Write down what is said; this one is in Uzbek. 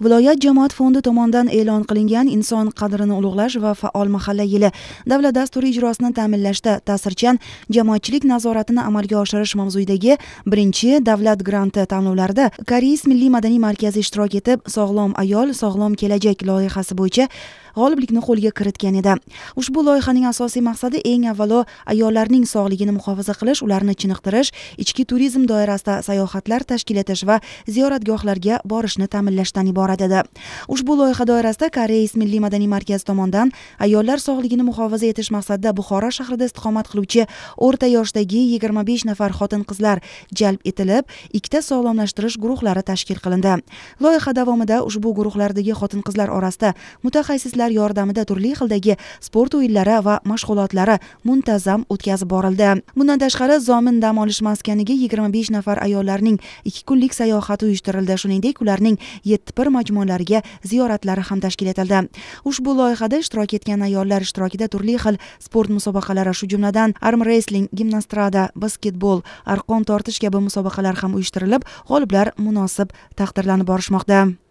viloyat jamoat fondi tomonidan e'lon qilingan inson qadrini ulug'lash va faol mahalla yili davlat dasturi ijrosini ta'minlashda ta'sirchan jamoatchilik nazoratini amalga oshirish mavzuidagi birinchi davlat granti tanlovlarida koreys milliy madaniy markazi ishtirok etib sog'lom ayol sog'lom kelajak loyihasi bo'yicha g'oliblikni qo'lga kiritgan edi ushbu loyihaning asosiy maqsadi eng avvalo ayollarning sog'ligini muhofaza qilish ularni chiniqtirish ichki turizm doirasida sayohatlar tashkil etish va ziyoratgohlarga borishni ta'minlashdan loyihadan iborat edi ushbu loyiha doirasida koreys milliy madaniy markazi tomonidan ayollar sog'ligini muhofaza etish maqsadida buxoro shahrida istiqomat qiluvchi o'rta yoshdagi yigirma besh nafar xotin qizlar jalb etilib ikkita sog'lomlashtirish guruhlari tashkil qilindi loyiha davomida ushbu guruhlardagi xotin qizlar orasida mutaxassislar yordamida turli xildagi sport o'yinlari va mashg'ulotlari muntazam o'tkazib borildi bundan tashqari zomin dam olish maskaniga yigirma besh nafar ayollarning ikki kunlik sayohati uyushtirildi shuningdek ularning yetti tadbir majmualariga ziyoratlari ham tashkil etildi ushbu loyihada ishtirok etgan ayollar ishtirokida turli xil sport musobaqalari shu jumladan arm resling gimnastrada basketbol arqon tortish kabi musobaqalar ham uyushtirilib g'oliblar munosib taqdirlanib borishmoqda